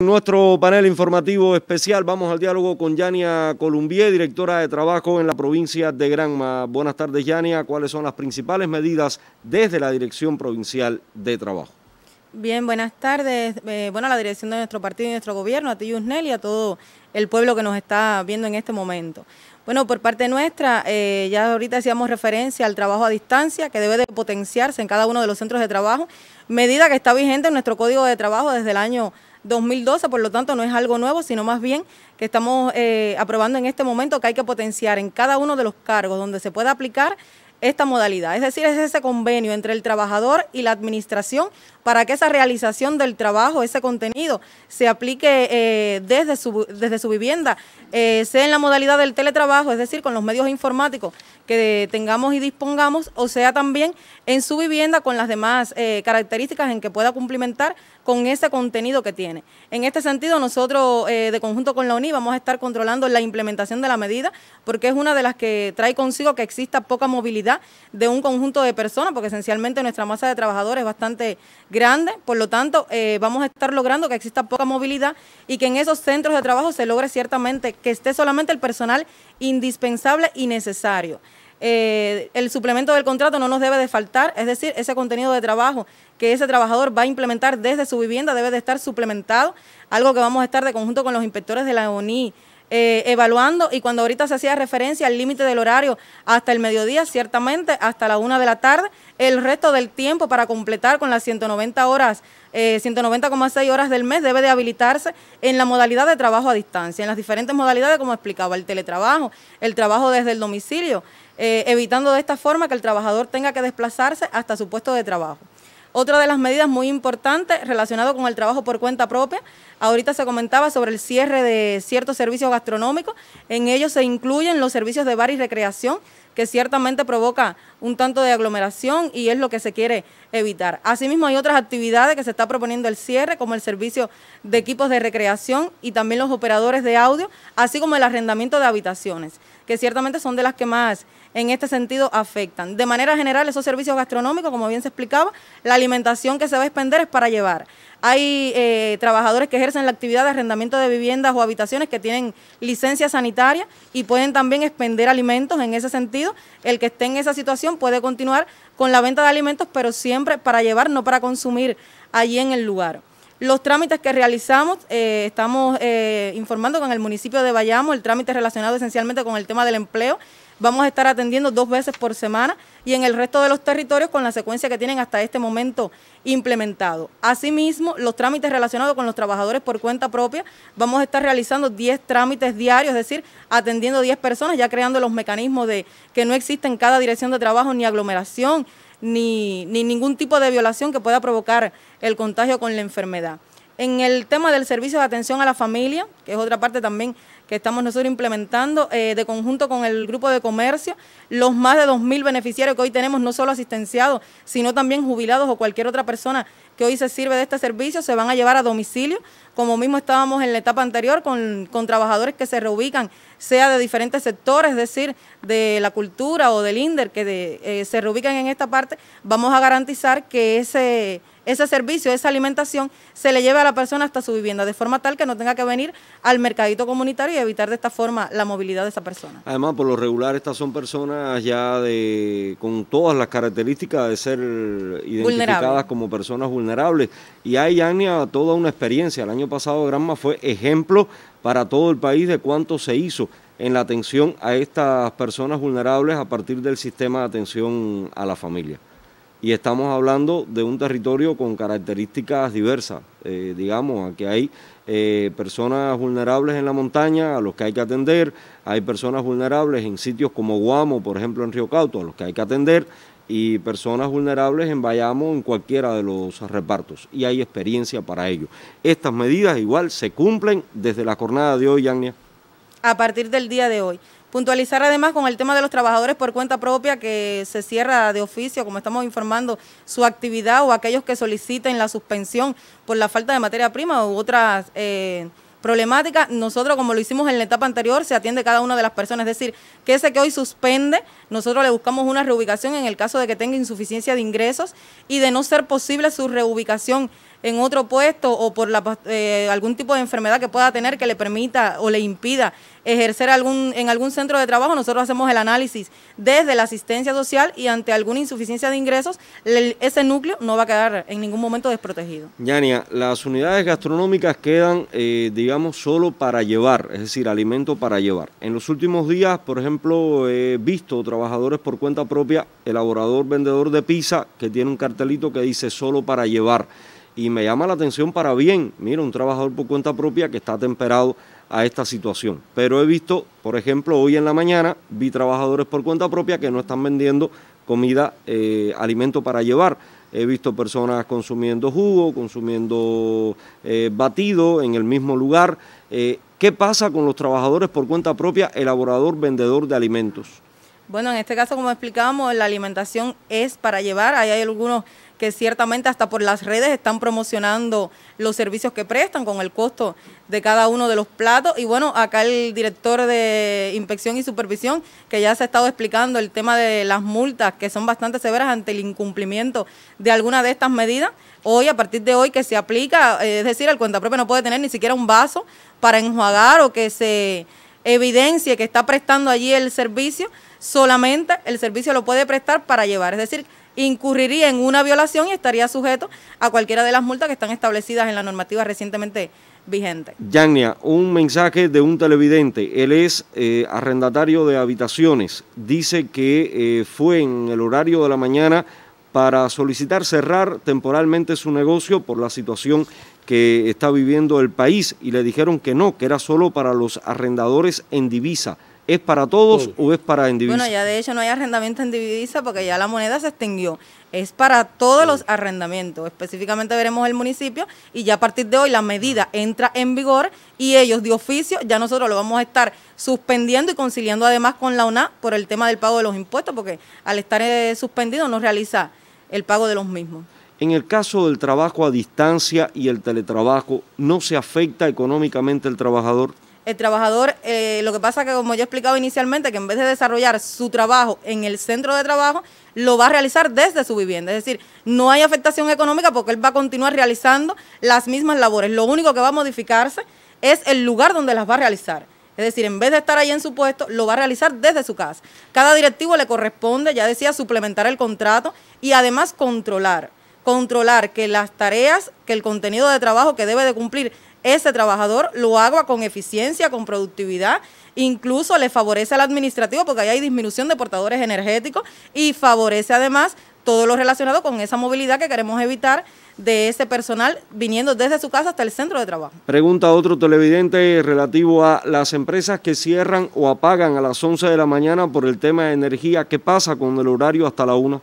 En nuestro panel informativo especial vamos al diálogo con Yania Columbier, directora de trabajo en la provincia de Granma. Buenas tardes, Yania. ¿Cuáles son las principales medidas desde la Dirección Provincial de Trabajo? Bien, buenas tardes. Eh, bueno, a la dirección de nuestro partido y nuestro gobierno, a ti, Yusnel, y a todo el pueblo que nos está viendo en este momento. Bueno, por parte nuestra, eh, ya ahorita hacíamos referencia al trabajo a distancia que debe de potenciarse en cada uno de los centros de trabajo, medida que está vigente en nuestro código de trabajo desde el año 2012, por lo tanto no es algo nuevo, sino más bien que estamos eh, aprobando en este momento que hay que potenciar en cada uno de los cargos donde se pueda aplicar esta modalidad. Es decir, es ese convenio entre el trabajador y la administración para que esa realización del trabajo, ese contenido, se aplique eh, desde, su, desde su vivienda, eh, sea en la modalidad del teletrabajo, es decir, con los medios informáticos que tengamos y dispongamos, o sea también en su vivienda con las demás eh, características en que pueda cumplimentar con ese contenido que tiene. En este sentido, nosotros de conjunto con la UNI vamos a estar controlando la implementación de la medida, porque es una de las que trae consigo que exista poca movilidad de un conjunto de personas, porque esencialmente nuestra masa de trabajadores es bastante grande, por lo tanto eh, vamos a estar logrando que exista poca movilidad y que en esos centros de trabajo se logre ciertamente que esté solamente el personal indispensable y necesario. Eh, el suplemento del contrato no nos debe de faltar, es decir, ese contenido de trabajo que ese trabajador va a implementar desde su vivienda debe de estar suplementado, algo que vamos a estar de conjunto con los inspectores de la ONI eh, evaluando y cuando ahorita se hacía referencia al límite del horario hasta el mediodía, ciertamente hasta la una de la tarde, el resto del tiempo para completar con las 190 horas, eh, 190,6 horas del mes debe de habilitarse en la modalidad de trabajo a distancia, en las diferentes modalidades como explicaba, el teletrabajo, el trabajo desde el domicilio, eh, evitando de esta forma que el trabajador tenga que desplazarse hasta su puesto de trabajo. Otra de las medidas muy importantes relacionado con el trabajo por cuenta propia, ahorita se comentaba sobre el cierre de ciertos servicios gastronómicos, en ellos se incluyen los servicios de bar y recreación, que ciertamente provoca un tanto de aglomeración y es lo que se quiere evitar. Asimismo, hay otras actividades que se está proponiendo el cierre, como el servicio de equipos de recreación y también los operadores de audio, así como el arrendamiento de habitaciones, que ciertamente son de las que más en este sentido afectan. De manera general, esos servicios gastronómicos, como bien se explicaba, la alimentación que se va a expender es para llevar. Hay eh, trabajadores que ejercen la actividad de arrendamiento de viviendas o habitaciones que tienen licencia sanitaria y pueden también expender alimentos. En ese sentido, el que esté en esa situación puede continuar con la venta de alimentos, pero siempre para llevar, no para consumir allí en el lugar. Los trámites que realizamos, eh, estamos eh, informando con el municipio de Bayamo, el trámite relacionado esencialmente con el tema del empleo Vamos a estar atendiendo dos veces por semana y en el resto de los territorios con la secuencia que tienen hasta este momento implementado. Asimismo, los trámites relacionados con los trabajadores por cuenta propia, vamos a estar realizando 10 trámites diarios, es decir, atendiendo 10 personas, ya creando los mecanismos de que no existe en cada dirección de trabajo ni aglomeración, ni, ni ningún tipo de violación que pueda provocar el contagio con la enfermedad. En el tema del servicio de atención a la familia, que es otra parte también que estamos nosotros implementando eh, de conjunto con el grupo de comercio, los más de 2.000 beneficiarios que hoy tenemos, no solo asistenciados, sino también jubilados o cualquier otra persona que hoy se sirve de este servicio, se van a llevar a domicilio, como mismo estábamos en la etapa anterior, con, trabajadores que se reubican, sea de diferentes sectores, es decir, de la cultura o del INDER, que eh, se reubican en esta parte, vamos a garantizar que ese ese servicio, esa alimentación, se le lleve a la persona hasta su vivienda, de forma tal que no tenga que venir al mercadito comunitario y evitar de esta forma la movilidad de esa persona. Además, por lo regular, estas son personas ya de, con todas las características de ser identificadas como personas vulnerables. Y hay, Ania, toda una experiencia. El año pasado Granma fue ejemplo para todo el país de cuánto se hizo en la atención a estas personas vulnerables a partir del sistema de atención a la familia y estamos hablando de un territorio con características diversas. Eh, digamos, aquí hay eh, personas vulnerables en la montaña a los que hay que atender, hay personas vulnerables en sitios como Guamo, por ejemplo, en Río Cauto, a los que hay que atender, y personas vulnerables en Bayamo en cualquiera de los repartos. Y hay experiencia para ello. Estas medidas igual se cumplen desde la jornada de hoy, Yania. A partir del día de hoy. Puntualizar además con el tema de los trabajadores por cuenta propia que se cierra de oficio, como estamos informando, su actividad o aquellos que soliciten la suspensión por la falta de materia prima u otras... Eh, problemáticas, nosotros como lo hicimos en la etapa anterior, se atiende cada una de las personas, es decir, que ese que hoy suspende, nosotros le buscamos una reubicación en el caso de que tenga insuficiencia de ingresos y de no ser posible su reubicación en otro puesto o por eh, algún tipo de enfermedad que pueda tener que le permita o le impida ejercer algún, en algún centro de trabajo, nosotros hacemos el análisis desde la asistencia social y ante alguna insuficiencia de ingresos, ese núcleo no va a quedar en ningún momento desprotegido. Yania, las unidades gastronómicas quedan, eh, digamos, solo para llevar, es decir, alimento para llevar. En los últimos días, por ejemplo, he visto trabajadores por cuenta propia, elaborador, vendedor de pizza, que tiene un cartelito que dice solo para llevar y me llama la atención para bien, mira, un trabajador por cuenta propia que está temperado a esta situación. Pero he visto, por ejemplo, hoy en la mañana vi trabajadores por cuenta propia que no están vendiendo comida, eh, alimento para llevar. He visto personas consumiendo jugo, consumiendo eh, batido en el mismo lugar. Eh, ¿Qué pasa con los trabajadores por cuenta propia, elaborador, vendedor de alimentos? Bueno, en este caso, como explicábamos, la alimentación es para llevar. Ahí hay algunos que ciertamente hasta por las redes están promocionando los servicios que prestan con el costo de cada uno de los platos. Y bueno, acá el director de inspección y supervisión, que ya se ha estado explicando el tema de las multas, que son bastante severas ante el incumplimiento de alguna de estas medidas. Hoy, a partir de hoy, que se aplica, eh, es decir, el cuenta no puede tener ni siquiera un vaso para enjuagar o que se evidencie que está prestando allí el servicio solamente el servicio lo puede prestar para llevar. Es decir, incurriría en una violación y estaría sujeto a cualquiera de las multas que están establecidas en la normativa recientemente vigente. Yania, un mensaje de un televidente. Él es eh, arrendatario de habitaciones. Dice que eh, fue en el horario de la mañana para solicitar cerrar temporalmente su negocio por la situación que está viviendo el país y le dijeron que no, que era solo para los arrendadores en divisa. ¿Es para todos o es para individuos? Bueno, ya de hecho no hay arrendamiento en porque ya la moneda se extinguió. Es para todos los arrendamientos. Específicamente veremos el municipio y ya a partir de hoy la medida entra en vigor y ellos de oficio ya nosotros lo vamos a estar suspendiendo y conciliando además con la UNA por el tema del pago de los impuestos porque al estar eh, suspendido no realiza el pago de los mismos. En el caso del trabajo a distancia y el teletrabajo, ¿no se afecta económicamente el trabajador? el trabajador, eh, lo que pasa que como ya he explicado inicialmente, que en vez de desarrollar su trabajo en el centro de trabajo, lo va a realizar desde su vivienda. Es decir, no hay afectación económica porque él va a continuar realizando las mismas labores. Lo único que va a modificarse es el lugar donde las va a realizar. Es decir, en vez de estar ahí en su puesto, lo va a realizar desde su casa. Cada directivo le corresponde, ya decía, suplementar el contrato y además controlar. Controlar que las tareas, que el contenido de trabajo que debe de cumplir ese trabajador lo haga con eficiencia, con productividad, incluso le favorece al administrativo porque ahí hay disminución de portadores energéticos y favorece además todo lo relacionado con esa movilidad que queremos evitar de ese personal viniendo desde su casa hasta el centro de trabajo. Pregunta otro televidente relativo a las empresas que cierran o apagan a las 11 de la mañana por el tema de energía. ¿Qué pasa con el horario hasta la 1?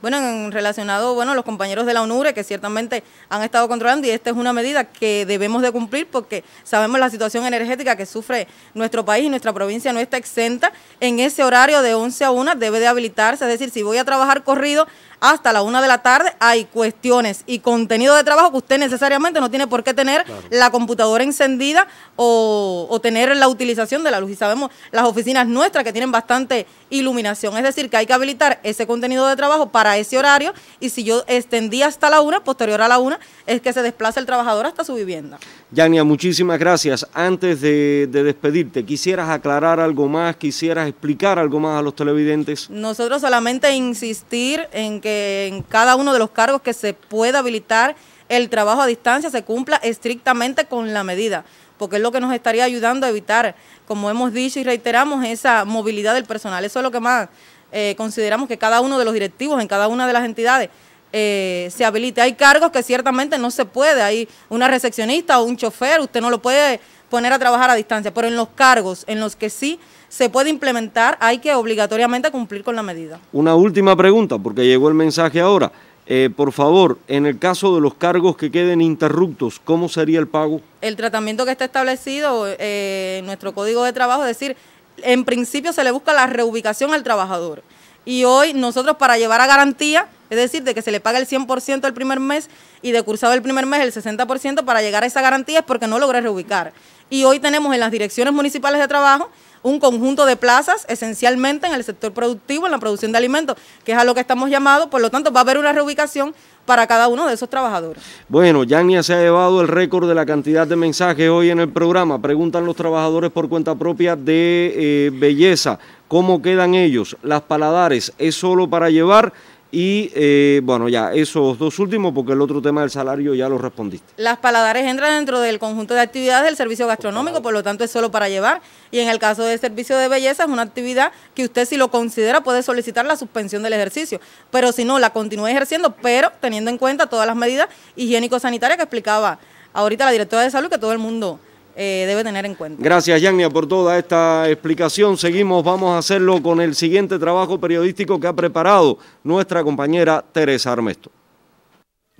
bueno, en relacionado, bueno, los compañeros de la UNURE que ciertamente han estado controlando y esta es una medida que debemos de cumplir porque sabemos la situación energética que sufre nuestro país y nuestra provincia no está exenta. En ese horario de 11 a 1 debe de habilitarse, es decir, si voy a trabajar corrido hasta la 1 de la tarde hay cuestiones y contenido de trabajo que usted necesariamente no tiene por qué tener la computadora encendida o tener la utilización de la luz. Y sabemos las oficinas nuestras que tienen bastante iluminación, es decir, que hay que habilitar ese contenido de trabajo para ese horario y si yo extendí hasta la una, posterior a la una, es que se desplaza el trabajador hasta su vivienda. Yania, muchísimas gracias. Antes de, de despedirte, ¿quisieras aclarar algo más? ¿Quisieras explicar algo más a los televidentes? Nosotros solamente insistir en que en cada uno de los cargos que se pueda habilitar el trabajo a distancia se cumpla estrictamente con la medida porque es lo que nos estaría ayudando a evitar, como hemos dicho y reiteramos, esa movilidad del personal. Eso es lo que más eh, consideramos que cada uno de los directivos en cada una de las entidades eh, se habilite. Hay cargos que ciertamente no se puede, hay una recepcionista o un chofer, usted no lo puede poner a trabajar a distancia, pero en los cargos en los que sí se puede implementar, hay que obligatoriamente cumplir con la medida. Una última pregunta, porque llegó el mensaje ahora. Eh, por favor, en el caso de los cargos que queden interruptos, ¿cómo sería el pago? El tratamiento que está establecido en nuestro código de trabajo, es decir, en principio se le busca la reubicación al trabajador. Y hoy nosotros para llevar a garantía, es decir, de que se le paga el 100% el primer mes y de cursado el primer mes el 60% para llegar a esa garantía es porque no logra reubicar. Y hoy tenemos en las direcciones municipales de trabajo un conjunto de plazas, esencialmente en el sector productivo, en la producción de alimentos, que es a lo que estamos llamados, por lo tanto va a haber una reubicación, para cada uno de esos trabajadores. Bueno, Yania se ha llevado el récord de la cantidad de mensajes hoy en el programa. Preguntan los trabajadores por cuenta propia de eh, belleza. ¿Cómo quedan ellos? Las paladares, ¿es solo para llevar? Y eh, bueno, ya esos dos últimos, porque el otro tema del salario ya lo respondiste. Las paladares entran dentro del conjunto de actividades del servicio gastronómico, por lo tanto es solo para llevar. Y en el caso del servicio de belleza es una actividad que usted si lo considera puede solicitar la suspensión del ejercicio. Pero si no, la continúa ejerciendo, pero teniendo en cuenta todas las medidas higiénico-sanitarias que explicaba ahorita la directora de salud, que todo el mundo eh, debe tener en cuenta. Gracias, Yania, por toda esta explicación. Seguimos, vamos a hacerlo con el siguiente trabajo periodístico que ha preparado nuestra compañera Teresa Armesto.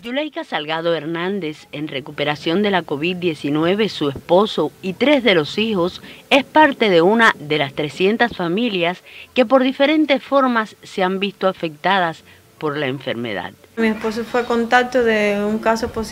Yuleika Salgado Hernández, en recuperación de la COVID-19, su esposo y tres de los hijos, es parte de una de las 300 familias que por diferentes formas se han visto afectadas por la enfermedad. Mi esposo fue contacto de un caso positivo